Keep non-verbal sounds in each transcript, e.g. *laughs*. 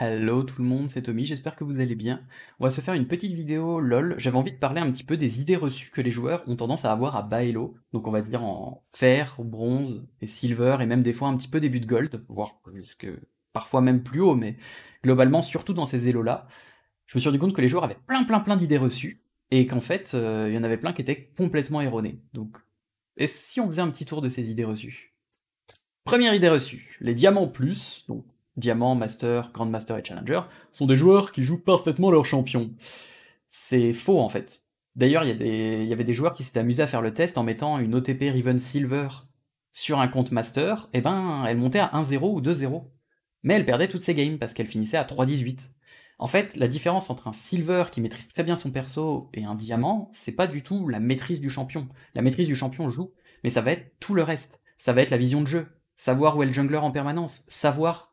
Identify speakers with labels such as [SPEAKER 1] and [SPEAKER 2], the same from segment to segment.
[SPEAKER 1] Hello tout le monde, c'est Tommy, j'espère que vous allez bien. On va se faire une petite vidéo LOL. J'avais envie de parler un petit peu des idées reçues que les joueurs ont tendance à avoir à bas elo, donc on va dire en fer, bronze et silver, et même des fois un petit peu début de gold, voire jusque parfois même plus haut, mais globalement surtout dans ces élos là je me suis rendu compte que les joueurs avaient plein plein plein d'idées reçues, et qu'en fait, euh, il y en avait plein qui étaient complètement erronées. Donc, et si on faisait un petit tour de ces idées reçues Première idée reçue, les diamants plus, donc Diamant, Master, Grand Master et Challenger, sont des joueurs qui jouent parfaitement leur champion. C'est faux en fait. D'ailleurs, il y, avait des joueurs qui s'étaient amusés à faire le test en mettant une OTP Riven Silver sur un compte Master, et eh ben elle montait à 1-0 ou 2-0. Mais elle perdait toutes ses games parce qu'elle finissait à 3-18. En fait, la différence entre un silver qui maîtrise très bien son perso et un diamant, c'est pas du tout la maîtrise du champion. La maîtrise du champion joue, mais ça va être tout le reste. Ça va être la vision de jeu, savoir où est le jungler en permanence, savoir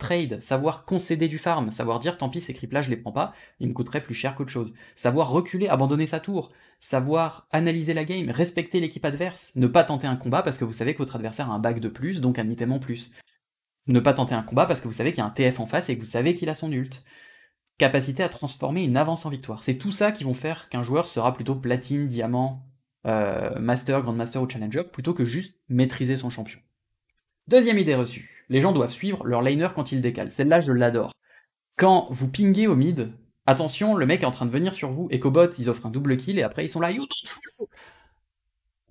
[SPEAKER 1] trade, savoir concéder du farm, savoir dire tant pis ces creeps là je les prends pas, ils me coûteraient plus cher qu'autre chose, savoir reculer, abandonner sa tour, savoir analyser la game, respecter l'équipe adverse, ne pas tenter un combat parce que vous savez que votre adversaire a un bac de plus, donc un item en plus, ne pas tenter un combat parce que vous savez qu'il y a un TF en face et que vous savez qu'il a son ult, capacité à transformer une avance en victoire, c'est tout ça qui vont faire qu'un joueur sera plutôt platine, diamant, euh, master, grand master ou challenger, plutôt que juste maîtriser son champion. Deuxième idée reçue, les gens doivent suivre leur laner quand ils décalent. Celle-là, je l'adore. Quand vous pinguez au mid, attention, le mec est en train de venir sur vous, et qu'au bot, ils offrent un double kill, et après, ils sont là, follow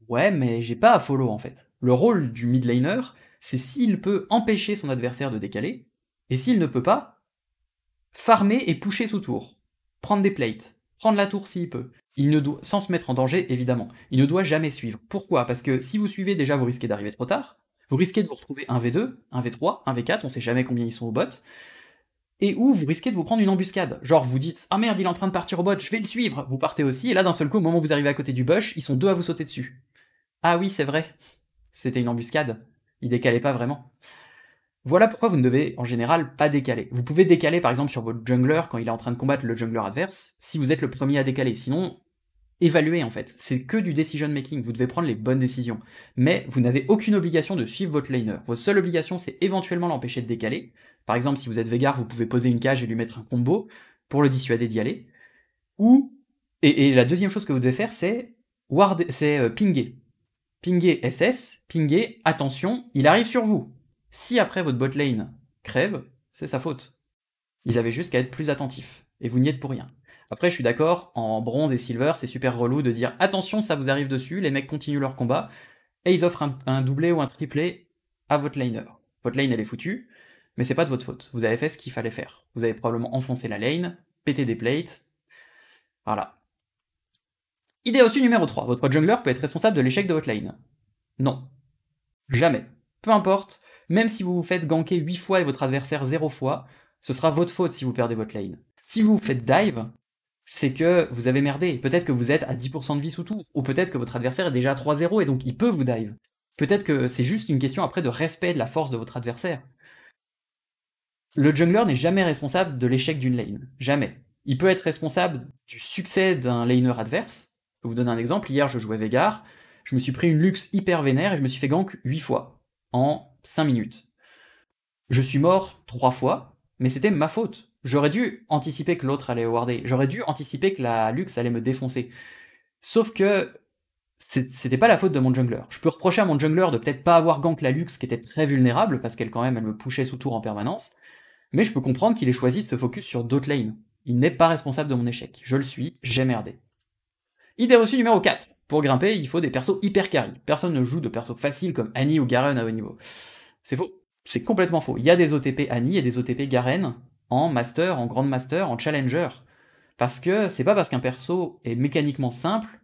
[SPEAKER 1] Ouais, mais j'ai pas à follow, en fait. Le rôle du mid laner, c'est s'il peut empêcher son adversaire de décaler, et s'il ne peut pas, farmer et pusher sous tour. Prendre des plates, prendre la tour s'il peut. Il ne doit, sans se mettre en danger, évidemment. Il ne doit jamais suivre. Pourquoi Parce que si vous suivez, déjà, vous risquez d'arriver trop tard. Vous risquez de vous retrouver un v 2 un v 3 un v 4 on sait jamais combien ils sont au bot. Et où vous risquez de vous prendre une embuscade. Genre vous dites Ah merde, il est en train de partir au bot, je vais le suivre. Vous partez aussi, et là d'un seul coup, au moment où vous arrivez à côté du bush, ils sont deux à vous sauter dessus. Ah oui, c'est vrai. C'était une embuscade. Il décalait pas vraiment. Voilà pourquoi vous ne devez en général pas décaler. Vous pouvez décaler par exemple sur votre jungler quand il est en train de combattre le jungler adverse, si vous êtes le premier à décaler. Sinon, évaluer en fait. C'est que du decision making, vous devez prendre les bonnes décisions. Mais vous n'avez aucune obligation de suivre votre laner. Votre seule obligation, c'est éventuellement l'empêcher de décaler. Par exemple, si vous êtes Vegar, vous pouvez poser une cage et lui mettre un combo pour le dissuader d'y aller. Ou, et, la deuxième chose que vous devez faire, c'est ward, c'est euh, pinguer. Pinguer SS, pinguer, attention, il arrive sur vous. Si après votre bot lane crève, c'est sa faute. Ils avaient juste qu'à être plus attentifs, et vous n'y êtes pour rien. Après, je suis d'accord, en bronze et silver, c'est super relou de dire attention, ça vous arrive dessus, les mecs continuent leur combat, et ils offrent un, doublé ou un triplé à votre laner. Votre lane, elle est foutue, mais c'est pas de votre faute. Vous avez fait ce qu'il fallait faire. Vous avez probablement enfoncé la lane, pété des plates. Voilà. Idée aussi numéro 3. Votre jungler peut être responsable de l'échec de votre lane. Non. Jamais. Peu importe, même si vous vous faites ganker 8 fois et votre adversaire 0 fois, ce sera votre faute si vous perdez votre lane. Si vous faites dive, c'est que vous avez merdé. Peut-être que vous êtes à 10% de vie sous tout, ou peut-être que votre adversaire est déjà à 3-0 et donc il peut vous dive. Peut-être que c'est juste une question après de respect de la force de votre adversaire. Le jungler n'est jamais responsable de l'échec d'une lane. Jamais. Il peut être responsable du succès d'un laner adverse. Je vous donne un exemple. Hier, je jouais Vegar. Je me suis pris une luxe hyper vénère et je me suis fait gank 8 fois en 5 minutes. Je suis mort 3 fois, mais c'était ma faute. J'aurais dû anticiper que l'autre allait warder. J'aurais dû anticiper que la Lux allait me défoncer. Sauf que c'était pas la faute de mon jungler. Je peux reprocher à mon jungler de peut-être pas avoir gank la Lux qui était très vulnérable parce qu'elle quand même elle me pushait sous tour en permanence. Mais je peux comprendre qu'il ait choisi de se focus sur d'autres lanes. Il n'est pas responsable de mon échec. Je le suis, j'ai merdé. Idée reçue numéro 4. Pour grimper, il faut des persos hyper carry. Personne ne joue de persos faciles comme Annie ou Garen à haut niveau. C'est faux. C'est complètement faux. Il y a des OTP Annie et des OTP Garen en master, en grand master, en challenger. Parce que c'est pas parce qu'un perso est mécaniquement simple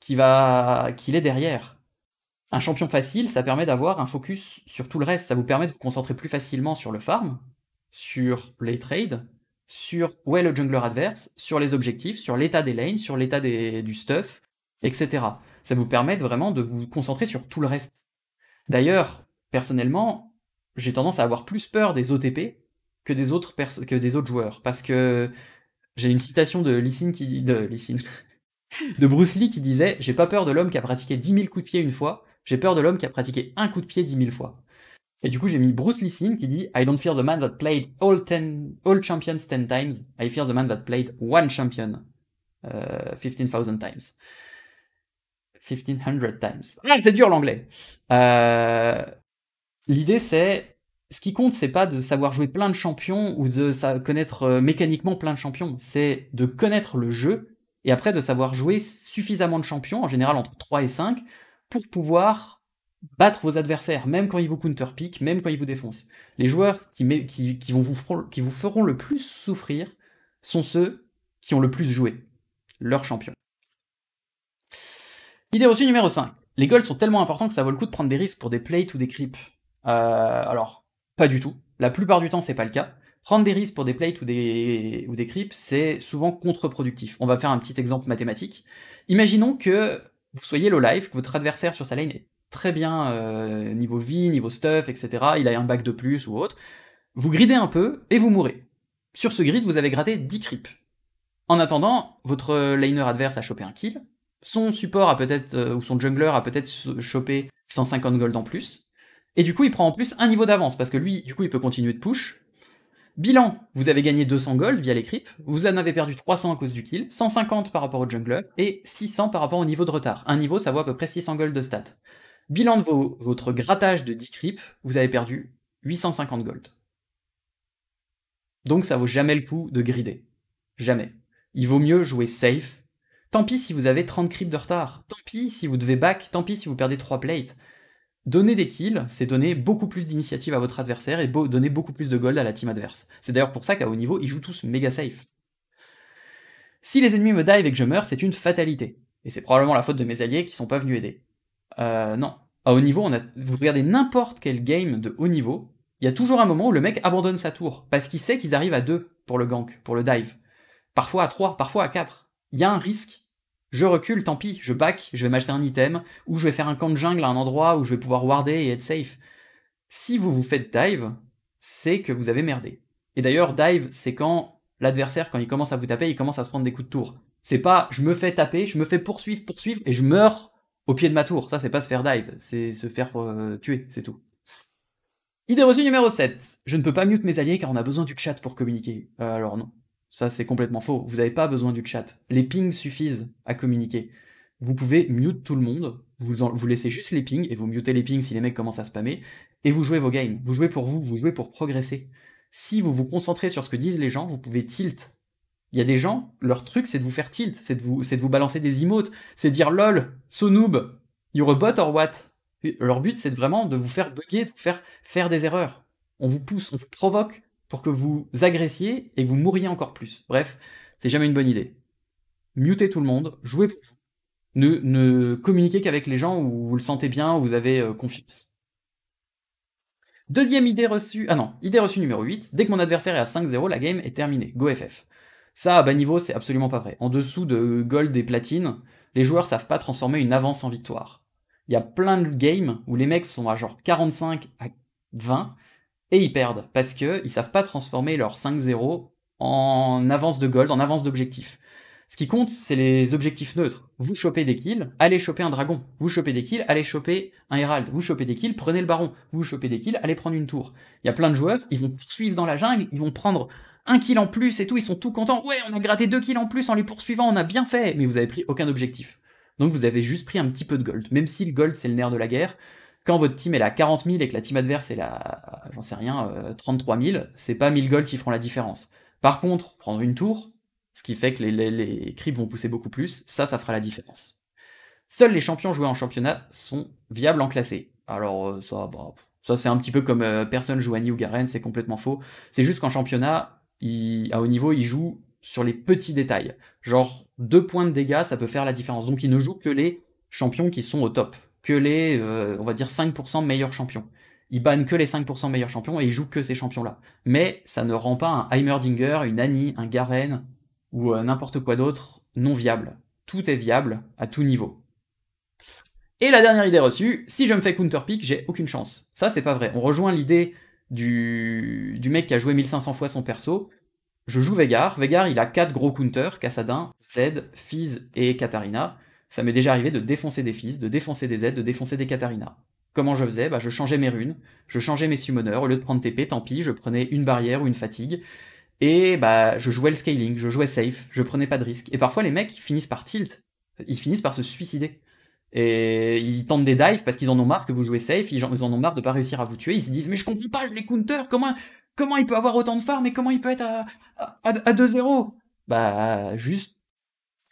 [SPEAKER 1] qu'il va qu'il est derrière. Un champion facile, ça permet d'avoir un focus sur tout le reste. Ça vous permet de vous concentrer plus facilement sur le farm, sur les trades, sur où est le jungler adverse, sur les objectifs, sur l'état des lanes, sur l'état des... du stuff, etc. Ça vous permet vraiment de vous concentrer sur tout le reste. D'ailleurs, personnellement, j'ai tendance à avoir plus peur des OTP que des autres, que des autres joueurs. Parce que j'ai une citation de Lissine qui de *laughs* de Bruce Lee qui disait J'ai pas peur de l'homme qui a pratiqué 10 000 coups de pied une fois, j'ai peur de l'homme qui a pratiqué un coup de pied 10 000 fois. Et du coup, j'ai mis Bruce Lissine qui dit I don't fear the man that played all, ten, all champions 10 times, I fear the man that played one champion euh, thousand times. 1500 times. Ah, c'est dur l'anglais. Euh, l'idée, c'est ce qui compte, c'est pas de savoir jouer plein de champions ou de connaître euh, mécaniquement plein de champions, c'est de connaître le jeu et après de savoir jouer suffisamment de champions, en général entre 3 et 5, pour pouvoir battre vos adversaires, même quand ils vous counter-pick, même quand ils vous défoncent. Les joueurs qui, vont vous, feront le plus souffrir sont ceux qui ont le plus joué, leurs champions. Idée reçue numéro 5. Les goals sont tellement importants que ça vaut le coup de prendre des risques pour des plates ou des creeps. Euh, alors, pas du tout. La plupart du temps, c'est pas le cas. Prendre des risques pour des plates ou des, ou des creeps, c'est souvent contre-productif. On va faire un petit exemple mathématique. Imaginons que vous soyez low life, que votre adversaire sur sa lane est très bien euh, niveau vie, niveau stuff, etc. Il a un bac de plus ou autre. Vous gridez un peu et vous mourrez. Sur ce grid, vous avez gratté 10 creeps. En attendant, votre laner adverse a chopé un kill, son support a peut-être, euh, ou son jungler a peut-être chopé 150 gold en plus, et du coup, il prend en plus un niveau d'avance, parce que lui, du coup, il peut continuer de push. Bilan, vous avez gagné 200 gold via les creeps, vous en avez perdu 300 à cause du kill, 150 par rapport au jungler, et 600 par rapport au niveau de retard. Un niveau, ça vaut à peu près 600 gold de stats. Bilan de votre grattage de 10 creeps, vous avez perdu 850 gold. Donc ça vaut jamais le coup de grider. Jamais. Il vaut mieux jouer safe. Tant pis si vous avez 30 creeps de retard. Tant pis si vous devez back. Tant pis si vous perdez 3 plates. Donner des kills, c'est donner beaucoup plus d'initiative à votre adversaire et donner beaucoup plus de gold à la team adverse. C'est d'ailleurs pour ça qu'à haut niveau, ils jouent tous méga safe. Si les ennemis me dive et que je meurs, c'est une fatalité. Et c'est probablement la faute de mes alliés qui sont pas venus aider. Euh, non. À haut niveau, on a... vous regardez n'importe quel game de haut niveau, il y a toujours un moment où le mec abandonne sa tour, parce qu'il sait qu'ils arrivent à deux pour le gank, pour le dive. Parfois à 3, parfois à 4. Il y a un risque je recule, tant pis, je back, je vais m'acheter un item, ou je vais faire un camp de jungle à un endroit où je vais pouvoir warder et être safe. Si vous vous faites dive, c'est que vous avez merdé. Et d'ailleurs, dive, c'est quand l'adversaire, quand il commence à vous taper, il commence à se prendre des coups de tour. C'est pas je me fais taper, je me fais poursuivre, poursuivre, et je meurs au pied de ma tour. Ça, c'est pas se faire dive, c'est se faire euh, tuer, c'est tout. Idée reçue numéro 7. Je ne peux pas mute mes alliés car on a besoin du chat pour communiquer. Euh, alors non, ça, c'est complètement faux. Vous n'avez pas besoin du chat. Les pings suffisent à communiquer. Vous pouvez mute tout le monde, vous, vous laissez juste les pings, et vous mutez les pings si les mecs commencent à spammer, et vous jouez vos games. Vous jouez pour vous, vous jouez pour progresser. Si vous vous concentrez sur ce que disent les gens, vous pouvez tilt. Il y a des gens, leur truc, c'est de vous faire tilt, c'est de vous, c'est de vous balancer des emotes, c'est de dire lol, so noob, you're a bot or what? Leur but, c'est vraiment de vous faire bugger, de vous faire faire des erreurs. On vous pousse, on vous provoque, pour que vous agressiez et que vous mouriez encore plus. Bref, c'est jamais une bonne idée. Mutez tout le monde, jouez pour vous. Ne, ne communiquez qu'avec les gens où vous le sentez bien, où vous avez euh, confiance. Deuxième idée reçue, ah non, idée reçue numéro 8, dès que mon adversaire est à 5-0, la game est terminée, go FF. Ça, à bas niveau, c'est absolument pas vrai. En dessous de gold et platine, les joueurs savent pas transformer une avance en victoire. Il y a plein de games où les mecs sont à genre 45 à 20, et ils perdent parce qu'ils ne savent pas transformer leur 5-0 en avance de gold, en avance d'objectif. Ce qui compte, c'est les objectifs neutres. Vous chopez des kills, allez choper un dragon. Vous chopez des kills, allez choper un herald. Vous chopez des kills, prenez le baron. Vous chopez des kills, allez prendre une tour. Il y a plein de joueurs, ils vont poursuivre dans la jungle, ils vont prendre un kill en plus et tout, ils sont tout contents. Ouais, on a gratté deux kills en plus en les poursuivant, on a bien fait, mais vous avez pris aucun objectif. Donc vous avez juste pris un petit peu de gold. Même si le gold c'est le nerf de la guerre, quand votre team est à 40 000 et que la team adverse est à, j'en sais rien, 33 euh, 000, c'est pas 1000 golds qui feront la différence. Par contre, prendre une tour, ce qui fait que les, les, les creeps vont pousser beaucoup plus, ça, ça fera la différence. Seuls les champions joués en championnat sont viables en classé. Alors euh, ça, bah, ça c'est un petit peu comme euh, personne joue Annie ou Garen, c'est complètement faux. C'est juste qu'en championnat, il, à haut niveau, ils jouent sur les petits détails. Genre deux points de dégâts, ça peut faire la différence. Donc ils ne jouent que les champions qui sont au top que les, euh, on va dire, 5% meilleurs champions. Il banne que les 5% meilleurs champions et il joue que ces champions-là. Mais ça ne rend pas un Heimerdinger, une Annie, un Garen ou euh, n'importe quoi d'autre non viable. Tout est viable à tout niveau. Et la dernière idée reçue, si je me fais counterpick, j'ai aucune chance. Ça, c'est pas vrai. On rejoint l'idée du... mec qui a joué 1500 fois son perso, je joue Vegar. Vegar, il a 4 gros counters, Cassadin, Zed, Fizz et Katarina. Ça m'est déjà arrivé de défoncer des fils, de défoncer des aides, de défoncer des Katarina. Comment je faisais bah, Je changeais mes runes, je changeais mes summoners, au lieu de prendre TP, tant pis, je prenais une barrière ou une fatigue, et bah, je jouais le scaling, je jouais safe, je prenais pas de risque. Et parfois les mecs finissent par tilt, ils finissent par se suicider. Et ils tentent des dives parce qu'ils en ont marre que vous jouez safe, ils en ont marre de pas réussir à vous tuer, ils se disent mais je comprends pas, les counters, comment, comment il peut avoir autant de farm et comment il peut être à 2-0 Bah juste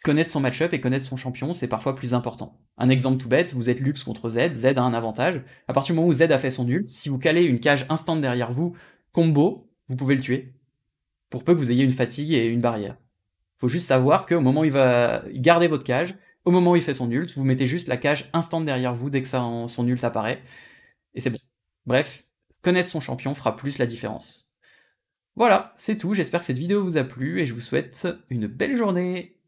[SPEAKER 1] Connaître son match-up et connaître son champion, c'est parfois plus important. Un exemple tout bête, vous êtes Lux contre Z, Z a un avantage. À partir du moment où Z a fait son nul, si vous calez une cage instant derrière vous, combo, vous pouvez le tuer. Pour peu que vous ayez une fatigue et une barrière. Faut juste savoir qu'au moment où il va garder votre cage, au moment où il fait son ult, vous mettez juste la cage instant derrière vous dès que son ult apparaît. Et c'est bon. Bref, connaître son champion fera plus la différence. Voilà, c'est tout, j'espère que cette vidéo vous a plu et je vous souhaite une belle journée